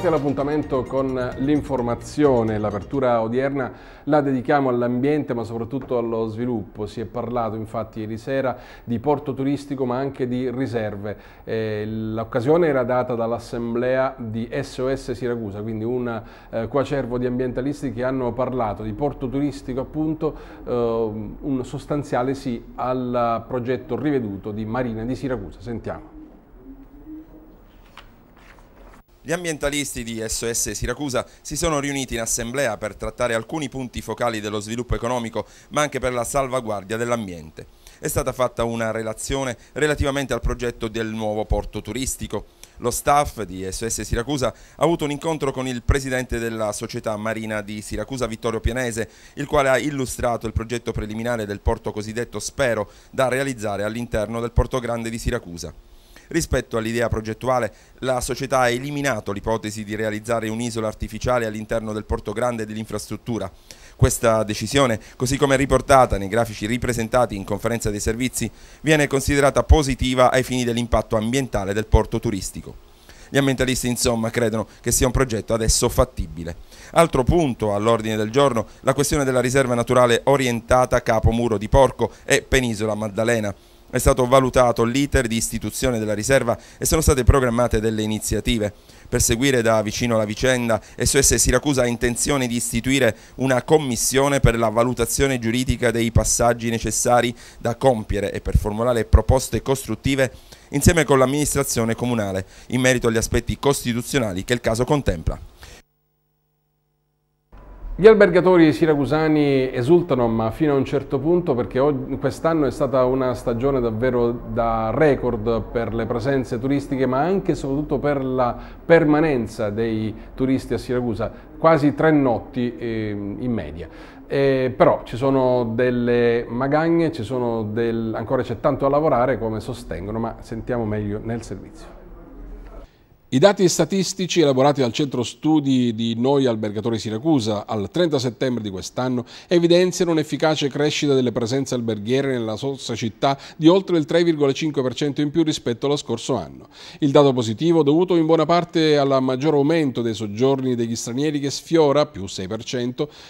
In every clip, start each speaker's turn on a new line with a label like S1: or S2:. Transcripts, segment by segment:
S1: Bentornati all'appuntamento con l'informazione. L'apertura odierna la dedichiamo all'ambiente ma soprattutto allo sviluppo. Si è parlato infatti ieri sera di porto turistico ma anche di riserve. Eh, L'occasione era data dall'assemblea di SOS Siracusa, quindi un eh, quacervo di ambientalisti che hanno parlato di porto turistico appunto, eh, un sostanziale sì al progetto riveduto di Marina di Siracusa. Sentiamo.
S2: Gli ambientalisti di SOS Siracusa si sono riuniti in assemblea per trattare alcuni punti focali dello sviluppo economico, ma anche per la salvaguardia dell'ambiente. È stata fatta una relazione relativamente al progetto del nuovo porto turistico. Lo staff di SOS Siracusa ha avuto un incontro con il presidente della società marina di Siracusa, Vittorio Pianese, il quale ha illustrato il progetto preliminare del porto cosiddetto Spero da realizzare all'interno del Porto Grande di Siracusa. Rispetto all'idea progettuale, la società ha eliminato l'ipotesi di realizzare un'isola artificiale all'interno del Porto Grande e dell'infrastruttura. Questa decisione, così come riportata nei grafici ripresentati in conferenza dei servizi, viene considerata positiva ai fini dell'impatto ambientale del porto turistico. Gli ambientalisti insomma credono che sia un progetto adesso fattibile. Altro punto all'ordine del giorno, la questione della riserva naturale orientata Capo Muro di Porco e Penisola Maddalena. È stato valutato l'iter di istituzione della riserva e sono state programmate delle iniziative. Per seguire da vicino la vicenda, SOS Siracusa ha intenzione di istituire una commissione per la valutazione giuridica dei passaggi necessari da compiere e per formulare proposte costruttive insieme con l'amministrazione comunale in merito agli aspetti costituzionali che il caso contempla. Gli albergatori
S1: siracusani esultano ma fino a un certo punto perché quest'anno è stata una stagione davvero da record per le presenze turistiche ma anche e soprattutto per la permanenza dei turisti a Siracusa, quasi tre notti ehm, in media. Eh, però ci sono delle magagne, sono del... ancora c'è tanto da lavorare come sostengono ma sentiamo meglio nel servizio. I dati statistici elaborati dal centro studi di Noi Albergatori Siracusa al 30 settembre di quest'anno evidenziano un'efficace crescita delle presenze alberghiere nella nostra città di oltre il 3,5% in più rispetto allo scorso anno. Il dato positivo dovuto in buona parte al maggior aumento dei soggiorni degli stranieri che sfiora più 6%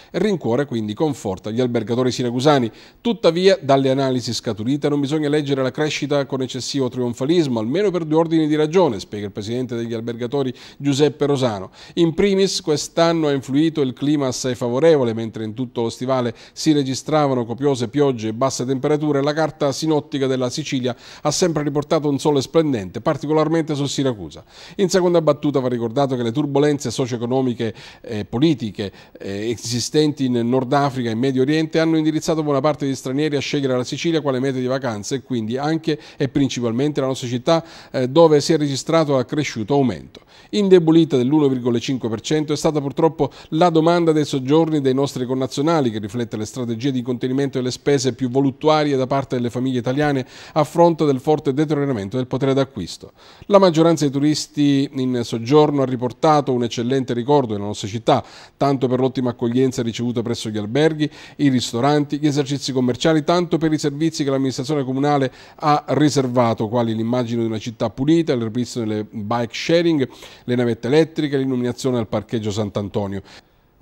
S1: e rincuora quindi conforta gli albergatori siracusani. Tuttavia dalle analisi scaturite non bisogna leggere la crescita con eccessivo trionfalismo, almeno per due ordini di ragione, spiega il presidente degli degli albergatori Giuseppe Rosano. In primis quest'anno ha influito il clima assai favorevole, mentre in tutto lo stivale si registravano copiose piogge e basse temperature, la carta sinottica della Sicilia ha sempre riportato un sole splendente, particolarmente su Siracusa. In seconda battuta va ricordato che le turbulenze socio-economiche e politiche eh, esistenti in Nord Africa e Medio Oriente hanno indirizzato buona parte degli stranieri a scegliere la Sicilia quale meta di vacanza e quindi anche e principalmente la nostra città eh, dove si è registrato e accresciuto aumento. Indebolita dell'1,5% è stata purtroppo la domanda dei soggiorni dei nostri connazionali che riflette le strategie di contenimento delle spese più voluttuarie da parte delle famiglie italiane a fronte del forte deterioramento del potere d'acquisto. La maggioranza dei turisti in soggiorno ha riportato un eccellente ricordo nella nostra città, tanto per l'ottima accoglienza ricevuta presso gli alberghi, i ristoranti, gli esercizi commerciali, tanto per i servizi che l'amministrazione comunale ha riservato, quali l'immagine di una città pulita, il ripristino delle bike share, sharing, le navette elettriche, l'illuminazione al parcheggio Sant'Antonio.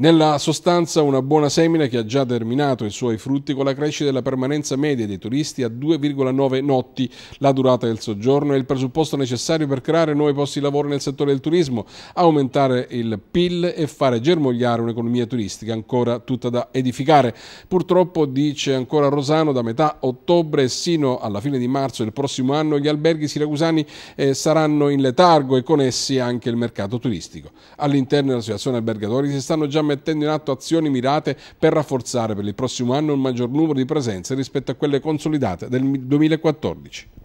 S1: Nella sostanza una buona semina che ha già terminato i suoi frutti con la crescita della permanenza media dei turisti a 2,9 notti. La durata del soggiorno è il presupposto necessario per creare nuovi posti di lavoro nel settore del turismo, aumentare il PIL e fare germogliare un'economia turistica ancora tutta da edificare. Purtroppo, dice ancora Rosano, da metà ottobre sino alla fine di marzo del prossimo anno gli alberghi siracusani eh, saranno in letargo e con essi anche il mercato turistico. All'interno della situazione Albergatori si stanno già mettendo in atto azioni mirate per rafforzare per il prossimo anno un maggior numero di presenze rispetto a quelle consolidate del 2014.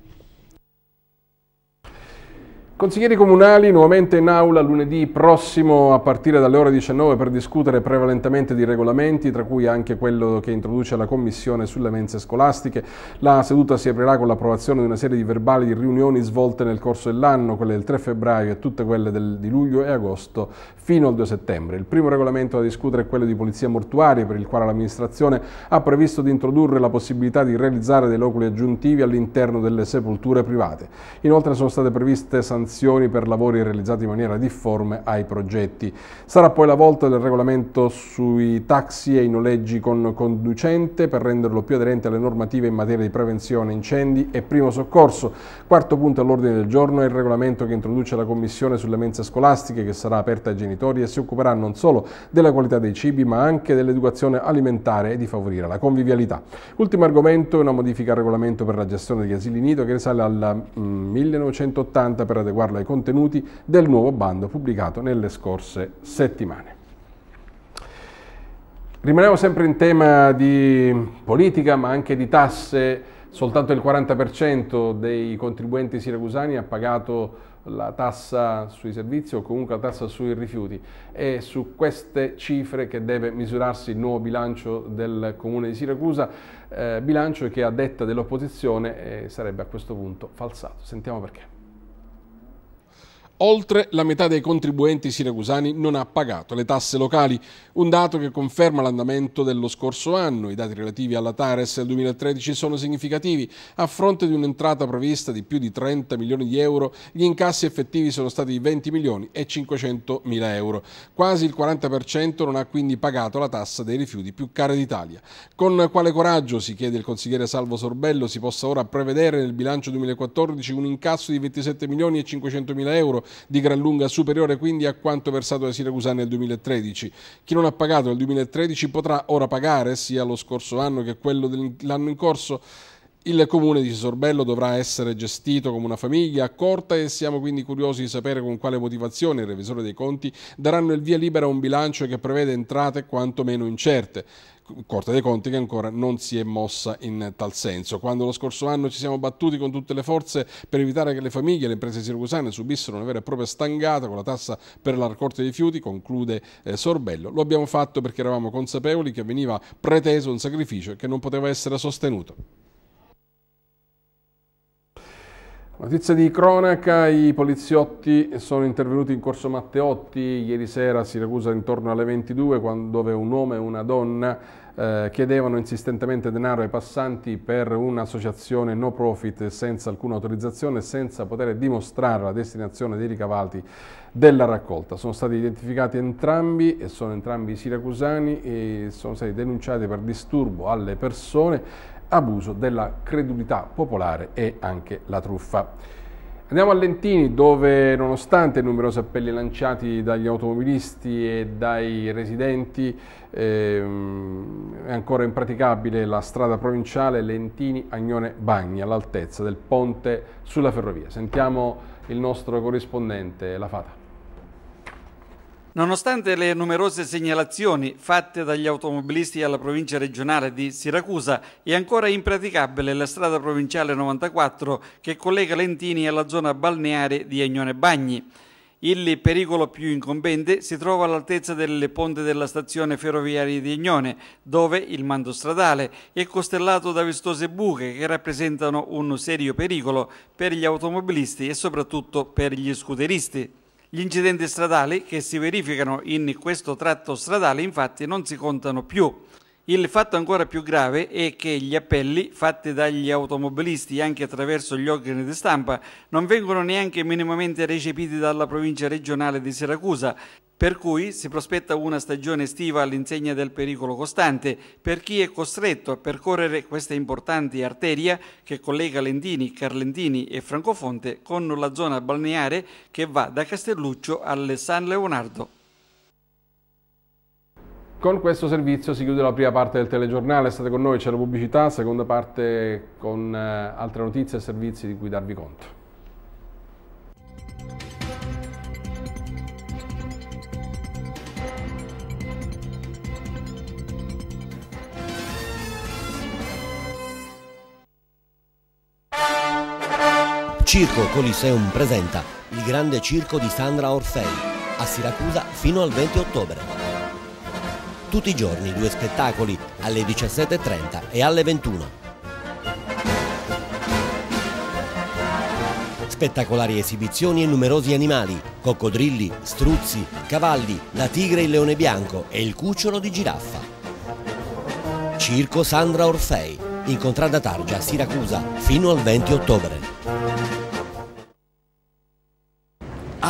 S1: Consiglieri comunali nuovamente in aula lunedì prossimo a partire dalle ore 19 per discutere prevalentemente di regolamenti, tra cui anche quello che introduce la Commissione sulle mense scolastiche. La seduta si aprirà con l'approvazione di una serie di verbali di riunioni svolte nel corso dell'anno, quelle del 3 febbraio e tutte quelle del, di luglio e agosto fino al 2 settembre. Il primo regolamento da discutere è quello di polizia mortuaria, per il quale l'amministrazione ha previsto di introdurre la possibilità di realizzare dei loculi aggiuntivi all'interno delle sepolture private. Inoltre sono state previste sanzioni sanzioni per lavori realizzati in maniera difforme ai progetti. Sarà poi la volta del regolamento sui taxi e i noleggi con conducente per renderlo più aderente alle normative in materia di prevenzione incendi e primo soccorso. Quarto punto all'ordine del giorno è il regolamento che introduce la Commissione sulle mense scolastiche che sarà aperta ai genitori e si occuperà non solo della qualità dei cibi ma anche dell'educazione alimentare e di favorire la convivialità. Ultimo argomento è una modifica al regolamento per la gestione degli asili nido che risale al 1980 mm, per adeguare riguardo ai contenuti del nuovo bando pubblicato nelle scorse settimane. Rimaniamo sempre in tema di politica ma anche di tasse, soltanto il 40% dei contribuenti siracusani ha pagato la tassa sui servizi o comunque la tassa sui rifiuti. È su queste cifre che deve misurarsi il nuovo bilancio del Comune di Siracusa, eh, bilancio che a detta dell'opposizione eh, sarebbe a questo punto falsato. Sentiamo perché. Oltre la metà dei contribuenti siracusani non ha pagato le tasse locali, un dato che conferma l'andamento dello scorso anno. I dati relativi alla Tares del 2013 sono significativi. A fronte di un'entrata prevista di più di 30 milioni di euro, gli incassi effettivi sono stati di 20 milioni e 500 mila euro. Quasi il 40% non ha quindi pagato la tassa dei rifiuti più cara d'Italia. Con quale coraggio, si chiede il consigliere Salvo Sorbello, si possa ora prevedere nel bilancio 2014 un incasso di 27 milioni e 500 mila euro di gran lunga superiore quindi a quanto versato dai siracusani nel 2013. Chi non ha pagato nel 2013 potrà ora pagare sia lo scorso anno che quello dell'anno in corso il comune di Sorbello dovrà essere gestito come una famiglia accorta e siamo quindi curiosi di sapere con quale motivazione il revisore dei conti daranno il via libera a un bilancio che prevede entrate quantomeno incerte. Corte dei Conti che ancora non si è mossa in tal senso. Quando lo scorso anno ci siamo battuti con tutte le forze per evitare che le famiglie e le imprese siracusane subissero una vera e propria stangata con la tassa per la raccolta dei rifiuti, conclude eh, Sorbello, lo abbiamo fatto perché eravamo consapevoli che veniva preteso un sacrificio che non poteva essere sostenuto. Notizia di cronaca, i poliziotti sono intervenuti in corso Matteotti ieri sera a Siracusa intorno alle 22 quando, dove un uomo e una donna eh, chiedevano insistentemente denaro ai passanti per un'associazione no profit senza alcuna autorizzazione e senza poter dimostrare la destinazione dei ricavati della raccolta. Sono stati identificati entrambi e sono entrambi siracusani e sono stati denunciati per disturbo alle persone abuso della credulità popolare e anche la truffa. Andiamo a Lentini dove nonostante i numerosi appelli lanciati dagli automobilisti e dai residenti ehm, è ancora impraticabile la strada provinciale Lentini-Agnone-Bagni all'altezza del ponte sulla ferrovia. Sentiamo il nostro corrispondente La Fata.
S3: Nonostante le numerose segnalazioni fatte dagli automobilisti alla provincia regionale di Siracusa, è ancora impraticabile la strada provinciale 94 che collega Lentini alla zona balneare di Agnone Bagni. Il pericolo più incombente si trova all'altezza delle ponte della stazione ferroviaria di Ignone, dove il mando stradale è costellato da vistose buche che rappresentano un serio pericolo per gli automobilisti e soprattutto per gli scuderisti. Gli incidenti stradali che si verificano in questo tratto stradale infatti non si contano più. Il fatto ancora più grave è che gli appelli fatti dagli automobilisti anche attraverso gli organi di stampa non vengono neanche minimamente recepiti dalla provincia regionale di Siracusa per cui si prospetta una stagione estiva all'insegna del pericolo costante per chi è costretto a percorrere questa importante arteria che collega Lendini, Carlentini e Francofonte con la zona balneare che va da Castelluccio al San Leonardo.
S1: Con questo servizio si chiude la prima parte del telegiornale, state con noi, c'è la pubblicità, seconda parte con eh, altre notizie e servizi di cui darvi conto.
S4: Circo Coliseum presenta il grande circo di Sandra Orfei a Siracusa fino al 20 ottobre. Tutti i giorni due spettacoli alle 17.30 e alle 21. Spettacolari esibizioni e numerosi animali, coccodrilli, struzzi, cavalli, la tigre e il leone bianco e il cucciolo di giraffa. Circo Sandra Orfei, in Contrada Targia, Siracusa, fino al 20 ottobre.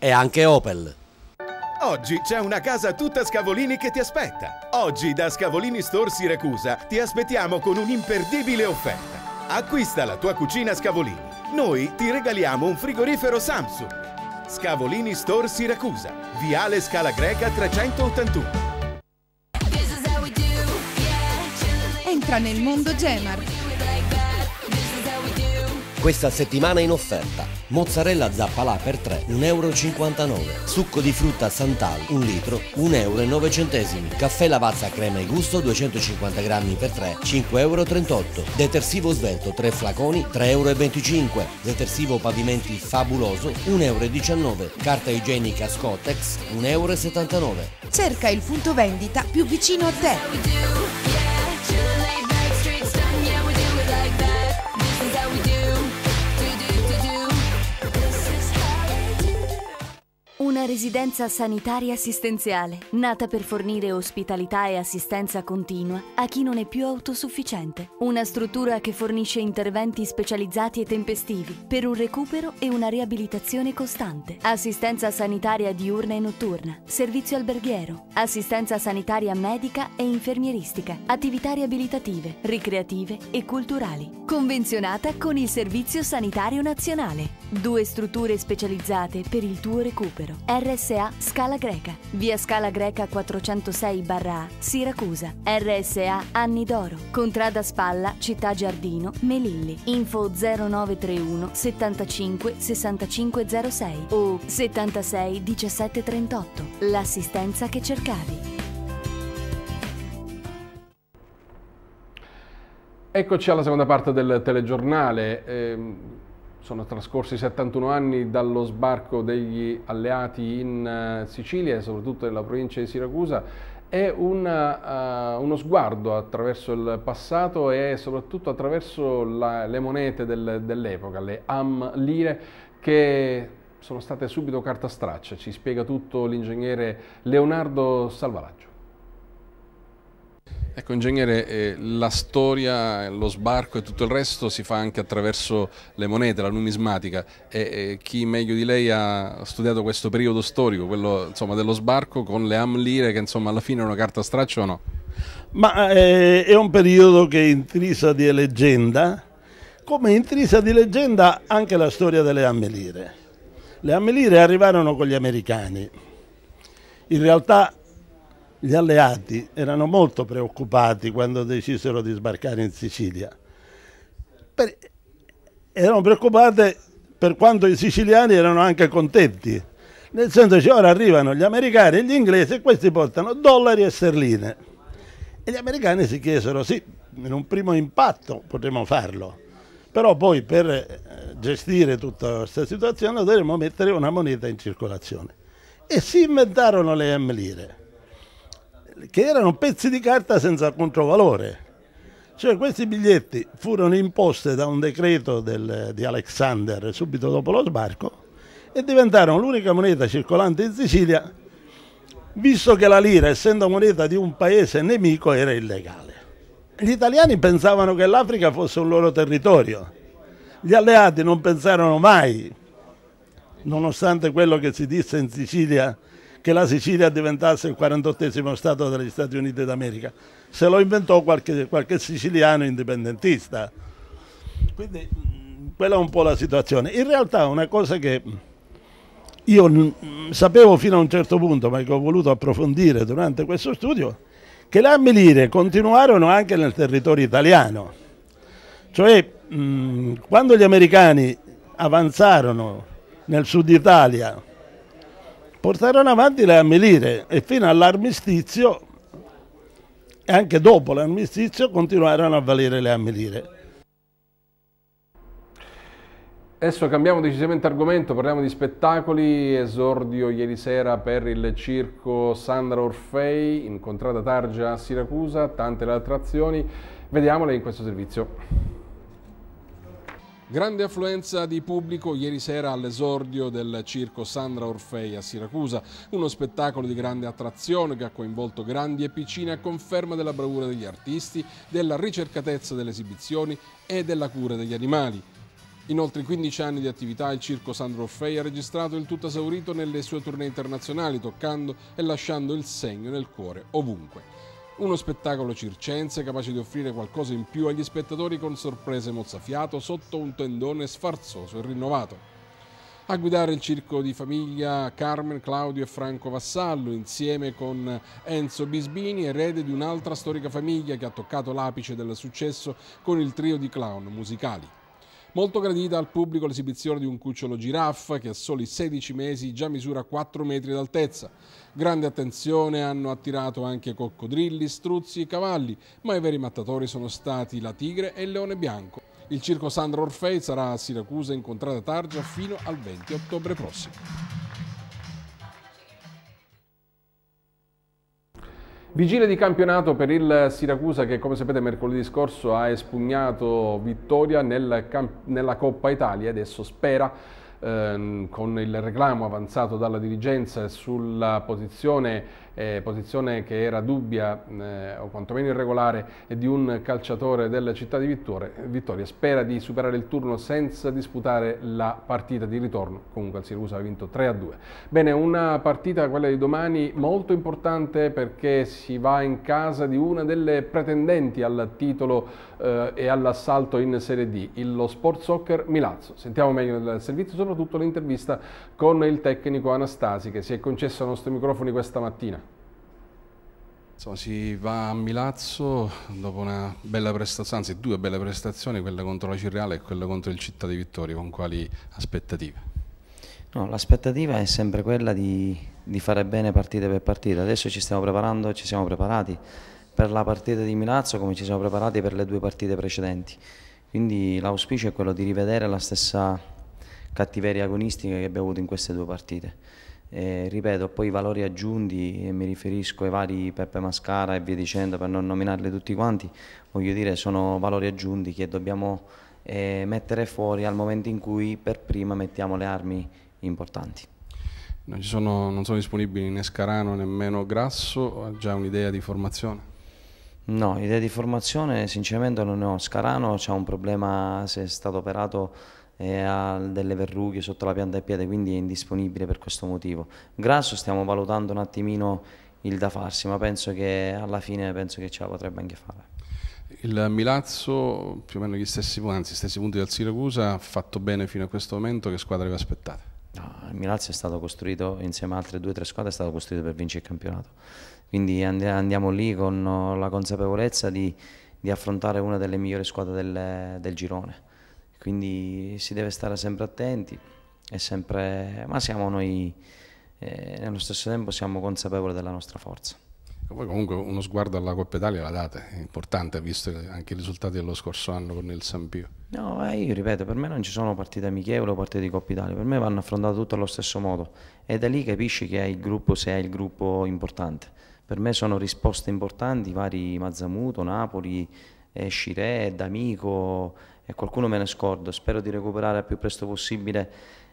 S4: e anche Opel.
S2: Oggi c'è una casa tutta Scavolini che ti aspetta. Oggi da Scavolini Store Siracusa ti aspettiamo con un'imperdibile offerta. Acquista la tua cucina Scavolini. Noi ti regaliamo un frigorifero Samsung. Scavolini Store Siracusa, Viale Scala Greca 381.
S5: Entra nel mondo Gemar.
S2: Questa
S4: settimana in offerta mozzarella zappalà per 3, 1,59 euro, succo di frutta Santal 1 litro, 1,09 euro, caffè lavazza crema e gusto 250 grammi per 3, 5,38 euro, detersivo svelto 3 flaconi 3,25 euro, detersivo pavimenti fabuloso 1,19 euro, carta igienica Scotex 1,79 euro. Cerca il punto vendita più vicino a te.
S5: Una residenza sanitaria assistenziale, nata per fornire ospitalità e assistenza continua a chi non è più autosufficiente. Una struttura che fornisce interventi specializzati e tempestivi per un recupero e una riabilitazione costante. Assistenza sanitaria diurna e notturna, servizio alberghiero, assistenza sanitaria medica e infermieristica, attività riabilitative,
S3: ricreative e culturali.
S5: Convenzionata con il Servizio Sanitario Nazionale. Due strutture specializzate per il tuo recupero. RSA Scala Greca, via Scala Greca 406 barra A, Siracusa,
S3: RSA
S5: Anni d'Oro, Contrada Spalla, Città Giardino, Melilli, info 0931 75 6506 o 76 1738, l'assistenza che cercavi.
S1: Eccoci alla seconda parte del telegiornale. Eh... Sono trascorsi 71 anni dallo sbarco degli alleati in eh, Sicilia e soprattutto nella provincia di Siracusa. È una, uh, eh, uno sguardo attraverso il passato e soprattutto attraverso la, le monete del, dell'epoca, le am lire, che sono state subito carta straccia. Ci spiega tutto l'ingegnere Leonardo Salvalaggio. Ecco, ingegnere, eh, la storia, lo sbarco e tutto il resto si fa anche attraverso le monete, la numismatica e, e chi meglio di lei ha studiato questo periodo storico, quello insomma, dello sbarco con le amlire che insomma, alla fine è una carta straccia o no? Ma
S6: eh, è un periodo che è intrisa di leggenda, come è intrisa di leggenda anche la storia delle amlire. Le amlire arrivarono con gli americani. In realtà gli alleati erano molto preoccupati quando decisero di sbarcare in Sicilia. Per, erano preoccupati per quanto i siciliani erano anche contenti. Nel senso che ora arrivano gli americani e gli inglesi e questi portano dollari e sterline. E gli americani si chiesero, sì, in un primo impatto potremmo farlo, però poi per eh, gestire tutta questa situazione dovremmo mettere una moneta in circolazione. E si inventarono le M lire che erano pezzi di carta senza controvalore. Cioè questi biglietti furono imposti da un decreto del, di Alexander subito dopo lo sbarco e diventarono l'unica moneta circolante in Sicilia visto che la lira, essendo moneta di un paese nemico, era illegale. Gli italiani pensavano che l'Africa fosse un loro territorio. Gli alleati non pensarono mai, nonostante quello che si disse in Sicilia che la Sicilia diventasse il 48 Stato degli Stati Uniti d'America. Se lo inventò qualche, qualche siciliano indipendentista. Quindi quella è un po' la situazione. In realtà una cosa che io sapevo fino a un certo punto, ma che ho voluto approfondire durante questo studio, che le armi continuarono anche nel territorio italiano. Cioè, mh, quando gli americani avanzarono nel sud Italia portarono avanti le ammelire e fino all'armistizio e anche dopo
S1: l'armistizio continuarono a valere le ammelire. Adesso cambiamo decisamente argomento, parliamo di spettacoli, esordio ieri sera per il circo Sandra Orfei, incontrata Targia a Siracusa, tante le attrazioni, vediamole in questo servizio. Grande affluenza di pubblico ieri sera all'esordio del circo Sandra Orfei a Siracusa, uno spettacolo di grande attrazione che ha coinvolto grandi e piccine a conferma della bravura degli artisti, della ricercatezza delle esibizioni e della cura degli animali. In oltre 15 anni di attività il circo Sandro Orfei ha registrato il tutto esaurito nelle sue tournée internazionali, toccando e lasciando il segno nel cuore ovunque. Uno spettacolo circense capace di offrire qualcosa in più agli spettatori con sorprese mozzafiato sotto un tendone sfarzoso e rinnovato. A guidare il circo di famiglia Carmen, Claudio e Franco Vassallo insieme con Enzo Bisbini, erede di un'altra storica famiglia che ha toccato l'apice del successo con il trio di clown musicali. Molto gradita al pubblico l'esibizione di un cucciolo giraffa che a soli 16 mesi già misura 4 metri d'altezza. Grande attenzione hanno attirato anche coccodrilli, struzzi e cavalli, ma i veri mattatori sono stati la tigre e il leone bianco. Il circo Sandro Orfei sarà a Siracusa in contrada Targia fino al 20 ottobre prossimo. Vigile di campionato per il Siracusa che come sapete mercoledì scorso ha espugnato vittoria nel nella Coppa Italia e adesso spera ehm, con il reclamo avanzato dalla dirigenza sulla posizione eh, posizione che era dubbia eh, o quantomeno irregolare di un calciatore della città di Vittoria, Vittoria, spera di superare il turno senza disputare la partita di ritorno, comunque il Sirius ha vinto 3 a 2. Bene, una partita quella di domani molto importante perché si va in casa di una delle pretendenti al titolo eh, e all'assalto in Serie D, lo Sport Soccer Milazzo. Sentiamo meglio il servizio, soprattutto l'intervista con il tecnico Anastasi che si è concesso ai nostri microfoni questa mattina. Insomma, si va a Milazzo dopo una bella prestazione, anzi due belle prestazioni, quella contro la Cirreale e quella contro il Città di Vittorio, con quali aspettative?
S5: No, l'aspettativa è sempre quella di, di, fare bene partita per partita, adesso ci stiamo preparando, e ci siamo preparati per la partita di Milazzo come ci siamo preparati per le due partite precedenti, quindi l'auspicio è quello di rivedere la stessa cattiveria agonistica che abbiamo avuto in queste due partite. E, ripeto, poi i valori aggiunti, e mi riferisco ai vari Peppe Mascara e via dicendo per non nominarli tutti quanti, voglio dire sono valori aggiunti che dobbiamo eh, mettere fuori al momento in cui per prima mettiamo le armi importanti. Non sono, non sono disponibili né Scarano nemmeno Grasso, ha già un'idea di formazione? No, idea di formazione sinceramente non ne ho. Scarano c'è un problema se è stato operato e ha delle verrughe sotto la pianta del piede, quindi è indisponibile per questo motivo. Grasso stiamo valutando un attimino il da farsi, ma penso che alla fine penso che ce la potrebbe anche fare. Il Milazzo, più o meno gli stessi, anzi, stessi punti del Siracusa, ha fatto bene fino a questo momento, che squadra vi aspettate? No, il Milazzo è stato costruito insieme a altre due o tre squadre, è stato costruito per vincere il campionato. Quindi andiamo lì con la consapevolezza di, di affrontare una delle migliori squadre del, del girone quindi si deve stare sempre attenti, sempre, ma siamo noi, eh, nello stesso tempo siamo consapevoli della nostra forza. Voi comunque uno sguardo alla Coppa Italia la date, è importante visto anche i risultati dello scorso anno con il San Pio. No, eh, io ripeto, per me non ci sono partite amichevoli o partite di Coppa Italia, per me vanno affrontate tutte allo stesso modo e da lì capisci che hai il gruppo se hai il gruppo importante. Per me sono risposte importanti, vari Mazzamuto, Napoli, eh, Scirè, D'Amico e eh, qualcuno me ne scordo. Spero di recuperare il più presto possibile,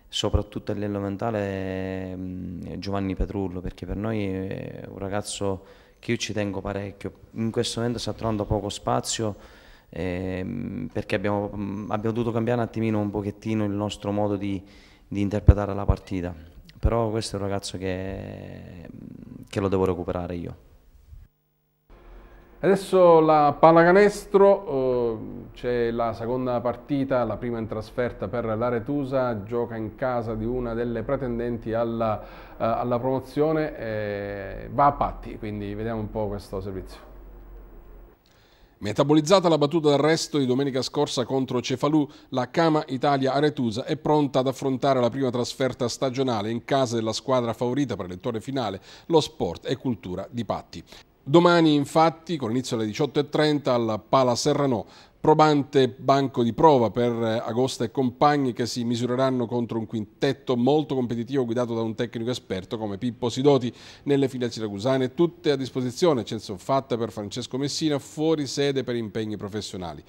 S5: soprattutto a livello mentale, mh, mm, Giovanni Petrullo, perché per noi è un ragazzo che io ci tengo parecchio. In questo momento sta trovando poco spazio. Eh, perché abbiamo, mm, abbiamo, dovuto cambiare un attimino un pochettino il nostro modo di, di interpretare la partita però questo è un ragazzo che, mm, che lo devo recuperare io
S1: Adesso la pallacanestro, eh, c'è la seconda partita, la prima in trasferta per l'Aretusa, gioca in casa di una delle pretendenti alla, eh, alla promozione, eh, va a patti, quindi vediamo un po' questo servizio. Metabolizzata la battuta d'arresto di domenica scorsa contro Cefalù, la Cama Italia Aretusa è pronta ad affrontare la prima trasferta stagionale in casa della squadra favorita per l'ettore finale, lo Sport e Cultura di Patti. Domani infatti, con inizio alle 18.30 al Pala Serrano, probante banco di prova per Agosta e compagni che si misureranno contro un quintetto molto competitivo guidato da un tecnico esperto come Pippo Sidoti nelle file siracusane, tutte a disposizione, censo fatta per Francesco Messina, fuori sede per impegni professionali.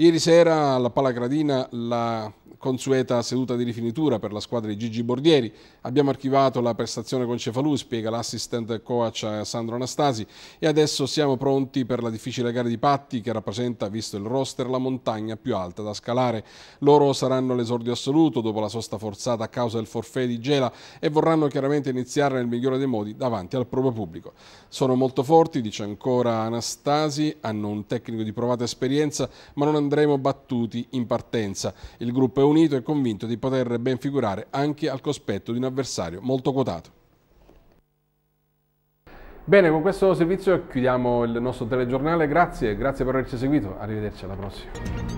S1: Ieri sera alla Palagradina la consueta seduta di rifinitura per la squadra di Gigi Bordieri. Abbiamo archivato la prestazione con Cefalù, spiega l'assistant coach Sandro Anastasi e adesso siamo pronti per la difficile gara di Patti che rappresenta, visto il roster, la montagna più alta da scalare. Loro saranno l'esordio assoluto dopo la sosta forzata a causa del forfè di Gela e vorranno chiaramente iniziare nel migliore dei modi davanti al proprio pubblico. Sono molto forti, dice ancora Anastasi, hanno un tecnico di provata esperienza ma non hanno andremo battuti in partenza. Il gruppo è unito e convinto di poter ben figurare anche al cospetto di un avversario molto quotato. Bene, con questo servizio chiudiamo il nostro telegiornale. Grazie, grazie per averci seguito. Arrivederci alla prossima.